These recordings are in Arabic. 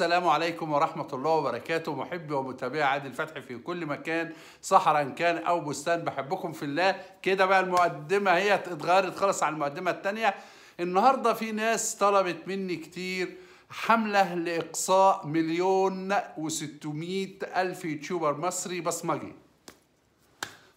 السلام عليكم ورحمة الله وبركاته محبي ومتابعي عادل فتحي في كل مكان صحرا كان أو بستان بحبكم في الله كده بقى المقدمة هي اتغيرت خالص عن المقدمة التانية النهاردة في ناس طلبت مني كتير حملة لإقصاء مليون وستمائة ألف يوتيوبر مصري بصمجي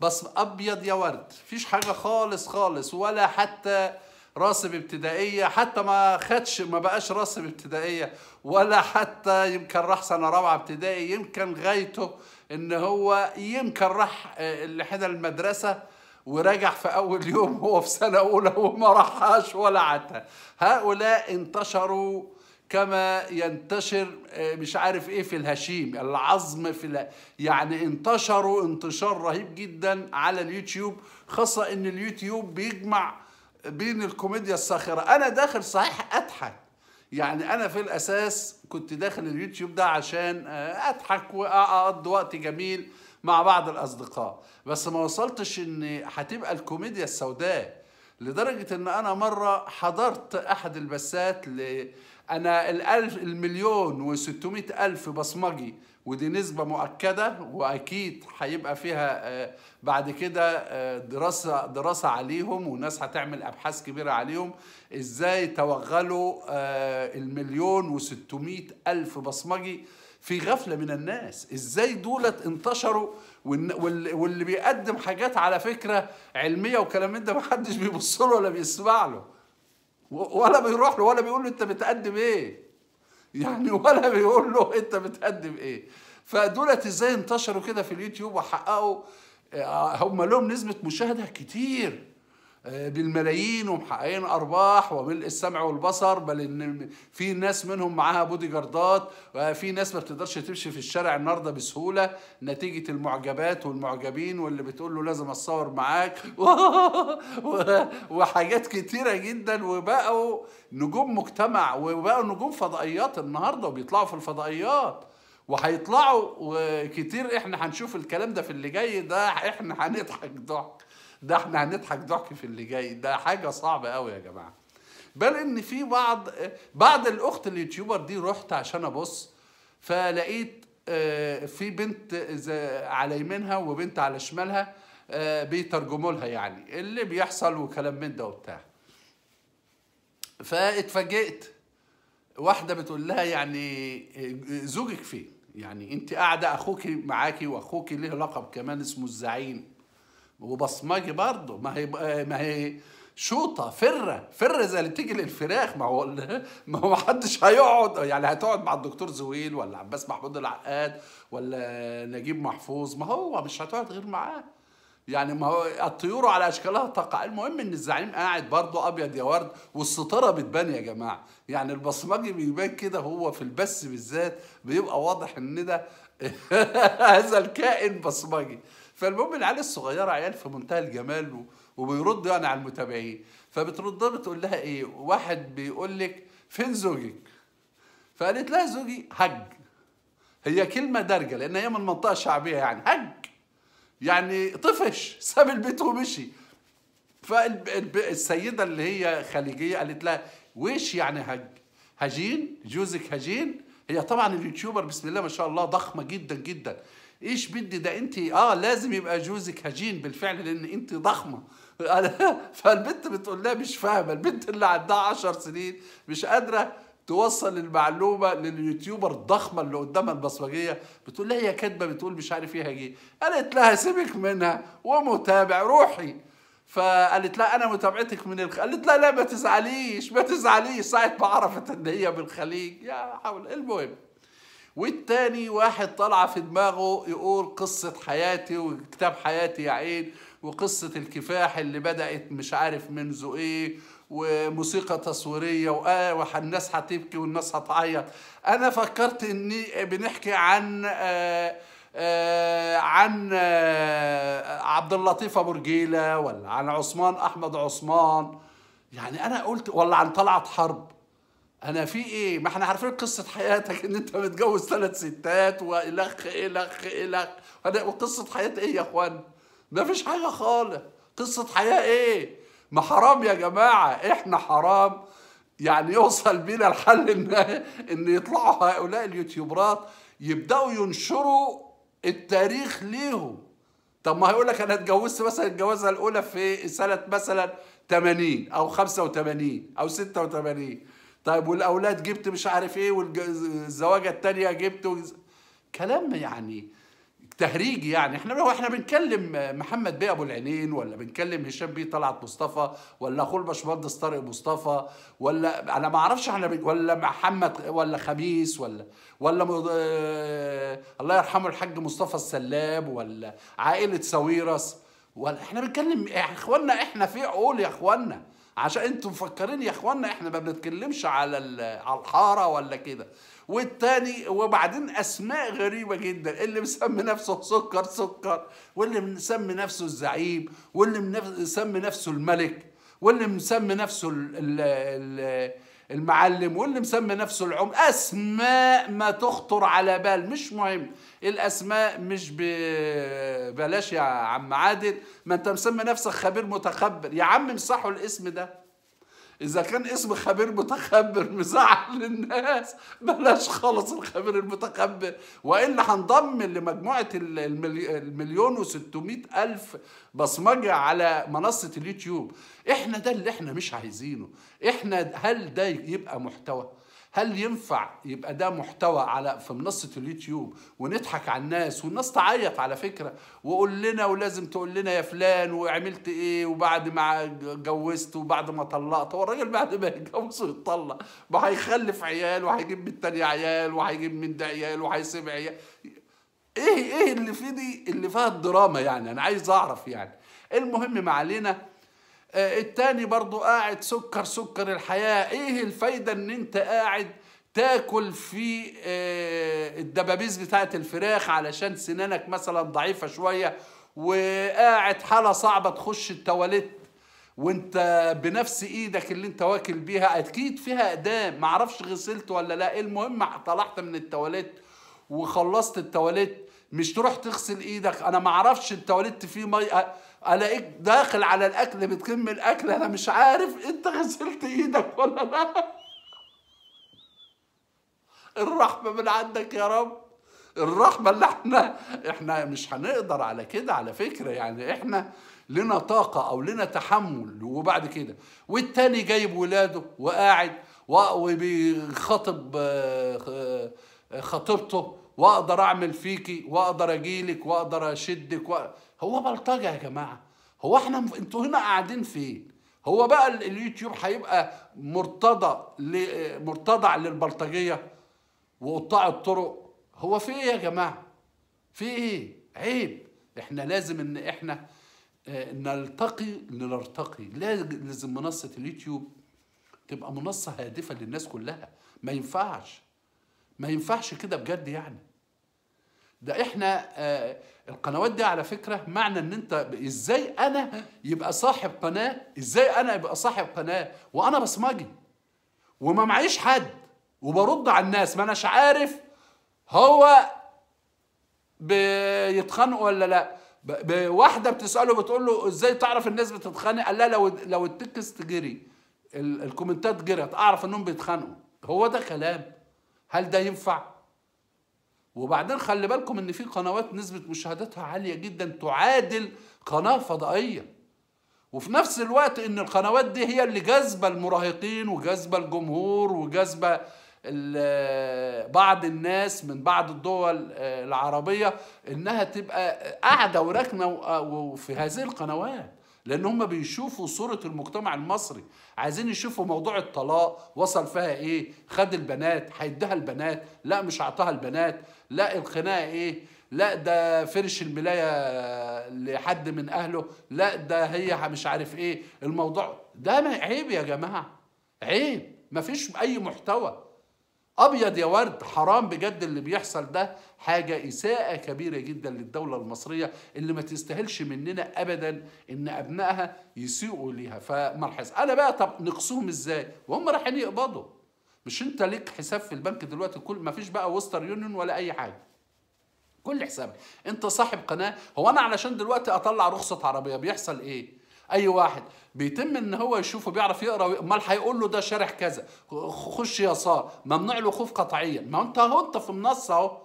بس أبيض يا ورد فيش حاجة خالص خالص ولا حتى راسب ابتدائيه حتى ما خدش ما بقاش راسب ابتدائيه ولا حتى يمكن راح سنه رابعه ابتدائي يمكن غايته ان هو يمكن راح آه، لحنا المدرسه ورجع في اول يوم هو في سنه اولى وما راحش ولا عتا هؤلاء انتشروا كما ينتشر آه، مش عارف ايه في الهشيم العظم في يعني انتشروا انتشار رهيب جدا على اليوتيوب خاصه ان اليوتيوب بيجمع بين الكوميديا الساخره انا داخل صحيح اضحك يعني انا في الاساس كنت داخل اليوتيوب ده عشان آه، اضحك واقضي وقت جميل مع بعض الاصدقاء بس ما وصلتش ان هتبقى الكوميديا السوداء لدرجة ان انا مرة حضرت احد البسات ل... انا الالف المليون وستمائة الف بصمجي ودي نسبة مؤكدة وأكيد هيبقى فيها آه، بعد كده آه، دراسة دراسة عليهم وناس هتعمل أبحاث كبيرة عليهم إزاي توغلوا آه، المليون وستمائة ألف بصمجي في غفلة من الناس إزاي دولت انتشروا واللي بيقدم حاجات على فكرة علمية وكلام من ده محدش بيبص له ولا بيسمع له ولا بيروح له ولا بيقول له أنت بتقدم إيه يعني ولا بيقول له انت بتقدم ايه فدولت ازاي انتشروا كده في اليوتيوب وحققوا آه، هم لهم نسبه مشاهده كتير آه، بالملايين ومحققين ارباح وملء السمع والبصر بل ان في ناس منهم معاها بودي جاردات وفي ناس ما بتقدرش تمشي في الشارع النهارده بسهوله نتيجه المعجبات والمعجبين واللي بتقول له لازم اتصور معاك وحاجات كتيره جدا وبقوا نجوم مجتمع وبقوا نجوم فضائيات النهارده وبيطلعوا في الفضائيات وهيطلعوا كتير احنا هنشوف الكلام ده في اللي جاي ده احنا هنضحك ضحك ده احنا هنضحك ضحك في اللي جاي ده حاجه صعبه قوي يا جماعه بل ان في بعض بعض الاخت اليوتيوبر دي رحت عشان ابص فلقيت آه، في بنت على يمينها وبنت على شمالها آه، بيترجموا لها يعني اللي بيحصل وكلام من ده وبتاع فاتفاجئت واحده بتقول لها يعني آه، زوجك فين يعني انت قاعده اخوكي معاكي واخوكي ليه لقب كمان اسمه الزعيم وبصمجي برضه ما هي ما هي شوطه فره فره زي اللي بتيجي للفراخ ما هو ما هو حدش هيقعد يعني هتقعد مع الدكتور زويل ولا عباس محمود العقاد ولا نجيب محفوظ ما هو مش هتقعد غير معاه يعني ما هو الطيور على اشكالها تقع المهم ان الزعيم قاعد برضه ابيض يا ورد والستاره بتبان يا جماعه يعني البصمجي بيبان كده هو في البث بالذات بيبقى واضح ان ده هذا الكائن بصمجي فالمهم العيال الصغيره عيال في منتهى الجمال وبيرد يعني على المتابعين فبترد بتقول لها ايه واحد بيقول لك فين زوجك فقالت لها زوجي هج هي كلمه دارجه لان هي من منطقه شعبيه يعني هج يعني طفش ساب البيت ومشي فالسيده اللي هي خليجيه قالت لها ويش يعني هج هجين جوزك هجين هي طبعا اليوتيوبر بسم الله ما شاء الله ضخمه جدا جدا ايش بدي ده انت اه لازم يبقى جوزك هجين بالفعل لان انت ضخمه فالبنت بتقول لها مش فاهمه البنت اللي عندها 10 سنين مش قادره توصل المعلومه لليوتيوبر الضخمه اللي قدامها البصمجيه بتقول لها هي كاتبه بتقول مش عارف ايه هجي قالت لها سيبك منها ومتابع روحي فقالت لا انا متابعتك من الخ... قالت لا لا ما تزعليش ما تزعليش ساعه ما عرفت ان هي من الخليج يا حول المهم والتاني واحد طالعة في دماغه يقول قصة حياتي وكتاب حياتي يا عين وقصة الكفاح اللي بدأت مش عارف منذ ايه وموسيقى تصويرية والناس هتبكي والناس هتعيط أنا فكرت إني بنحكي عن آه، آه، عن آه، عبد اللطيف أبو رجيلة ولا عن عثمان أحمد عثمان يعني أنا قلت ولا عن طلعت حرب انا في ايه ما احنا عارفين قصه حياتك ان انت متجوز ثلاث ستات والخ الخ الخ وقصه حياه ايه يا اخوان ما فيش حاجه خالص قصه حياه ايه ما حرام يا جماعه احنا حرام يعني يوصل بينا الحل ان ان يطلعوا هؤلاء اليوتيوبرات يبداوا ينشروا التاريخ ليهم طب ما هيقول لك انا اتجوزت مثلا الجوازه الاولى في سنه مثلا 80 او 85 او 86 طيب والاولاد جبت مش عارف ايه والزواجه الثانيه جبت وز... كلام يعني تهريجي يعني احنا لو احنا بنكلم محمد بيه ابو العينين ولا بنكلم هشام بيه طلعت مصطفى ولا اخو الباشمهندس طارق مصطفى ولا انا ما اعرفش احنا بن... ولا محمد ولا خميس ولا ولا م... آه، الله يرحمه الحاج مصطفى السلام ولا عائله سويرس ولا احنا بنتكلم يا اخوانا احنا في عقول يا اخوانا عشان انتم مفكرين يا اخوانا احنا ما بنتكلمش على على الحاره ولا كده والتاني وبعدين اسماء غريبه جدا اللي مسمي نفسه سكر سكر واللي مسمي نفسه الزعيم واللي مسمي نفسه الملك واللي مسمي نفسه الـ الـ الـ المعلم واللي مسمي نفسه العم اسماء ما تخطر على بال مش مهم الاسماء مش ببلاش يا عم عادل ما انت مسمي نفسك خبير متخبر يا عم امسحوا الاسم ده اذا كان اسم خبير متخبر مزعل الناس بلاش خالص الخبير المتخبر والا هنضم لمجموعه المليون وستمائة الف بصمجه على منصه اليوتيوب احنا ده اللي احنا مش عايزينه احنا هل ده يبقى محتوى هل ينفع يبقى ده محتوى على في منصه اليوتيوب ونضحك على الناس والناس تعيط على فكره وقول لنا ولازم تقول لنا يا فلان وعملت ايه وبعد ما اتجوزت وبعد ما طلقت هو الراجل بعد ما يتجوز ويطلق ما هيخلف عيال وهيجيب من التاني عيال وهيجيب من ده عيال وهيسيب عيال ايه ايه اللي في دي اللي فيها الدراما يعني انا عايز اعرف يعني المهم ما علينا آه، التاني برضو قاعد سكر سكر الحياة ايه الفايدة ان انت قاعد تاكل في آه، الدبابيس بتاعت الفراخ علشان سنانك مثلا ضعيفة شوية وقاعد حالة صعبة تخش التواليت وانت بنفس ايدك اللي انت واكل بيها اكيد فيها اقدام معرفش غسلت ولا لا المهم طلعت من التواليت وخلصت التواليت مش تروح تغسل ايدك انا معرفش التواليت فيه ميه الاقيك داخل على الاكل بتكمل الاكل انا مش عارف انت غسلت ايدك ولا لا الرحمه من عندك يا رب الرحمه اللي احنا احنا مش هنقدر على كده على فكره يعني احنا لنا طاقه او لنا تحمل وبعد كده والتاني جايب ولاده وقاعد وبيخاطب آه، خطيبته واقدر اعمل فيكي واقدر اجيلك واقدر اشدك وأ... هو بلطجه يا جماعه هو احنا انتوا هنا قاعدين فين هو بقى اليوتيوب هيبقى مرتضى ل... مرتضع للبلطجيه وقطاع الطرق هو في ايه يا جماعه في ايه عيب احنا لازم ان احنا آه، نلتقي لنرتقي لازم منصه اليوتيوب تبقى منصه هادفه للناس كلها ما ينفعش ما ينفعش كده بجد يعني ده احنا آه القنوات دي على فكره معنى ان انت ازاي انا يبقى صاحب قناه ازاي انا يبقى صاحب قناه وانا بصمجي وما معيش حد وبرد على الناس ما اناش عارف هو بيتخانق ولا لا واحده بتساله بتقول له ازاي تعرف الناس بتتخانق قال لها لو لو التكست جري الكومنتات جرت اعرف انهم بيتخانقوا هو ده كلام هل ده ينفع وبعدين خلي بالكم ان في قنوات نسبه مشاهداتها عاليه جدا تعادل قناه فضائيه وفي نفس الوقت ان القنوات دي هي اللي جاذبه المراهقين وجاذبه الجمهور وجاذبه بعض الناس من بعض الدول العربيه انها تبقى قاعده وراكنه وفي هذه القنوات لان هم بيشوفوا صوره المجتمع المصري عايزين يشوفوا موضوع الطلاق وصل فيها ايه خد البنات هيديها البنات لا مش عطاها البنات لا الخناقه ايه لا ده فرش الملايه لحد من اهله لا ده هي مش عارف ايه الموضوع ده عيب يا جماعه عيب مفيش اي محتوى ابيض يا ورد حرام بجد اللي بيحصل ده حاجه اساءه كبيره جدا للدوله المصريه اللي ما تستاهلش مننا ابدا ان ابنائها يسيئوا ليها فملحظ انا بقى طب نقصهم ازاي وهم رايحين يقبضوا مش انت ليك حساب في البنك دلوقتي كل ما فيش بقى وستر يونيون ولا اي حاجه كل حسابك انت صاحب قناه هو انا علشان دلوقتي اطلع رخصه عربيه بيحصل ايه اي واحد بيتم ان هو يشوفه بيعرف يقرا امال هيقول له ده شارح كذا خش يسار ممنوع الوقوف قطعيا ما انت اهو انت في منصه اهو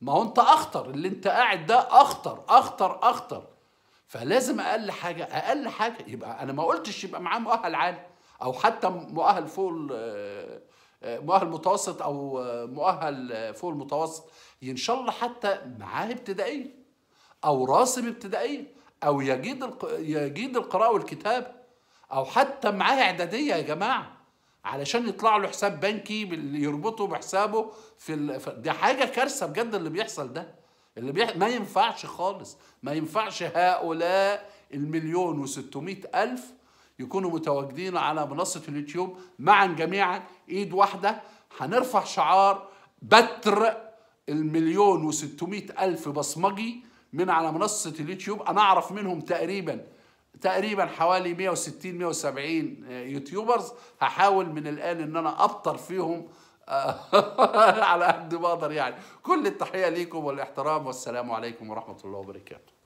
ما هو انت اخطر اللي انت قاعد ده اخطر اخطر اخطر فلازم اقل حاجه اقل حاجه يبقى انا ما قلتش يبقى معاه مؤهل عالي او حتى مؤهل فوق آه، مؤهل متوسط او آه، مؤهل فوق المتوسط ان شاء الله حتى معاه ابتدائيه او راسب ابتدائيه أو يجيد يجيد القراءة والكتابة أو حتى معاه إعدادية يا جماعة علشان يطلع له حساب بنكي يربطه بحسابه في ال... دي حاجة كارثة بجد اللي بيحصل ده اللي بيح... ما ينفعش خالص ما ينفعش هؤلاء المليون وستمائة ألف يكونوا متواجدين على منصة اليوتيوب معا جميعا إيد واحدة هنرفع شعار بتر المليون وستمائة ألف بصمجي من على منصه اليوتيوب انا اعرف منهم تقريبا تقريبا حوالي 160 170 آه، يوتيوبرز هحاول من الان ان انا ابطر فيهم آه، على قد ما اقدر يعني كل التحيه ليكم والاحترام والسلام عليكم ورحمه الله وبركاته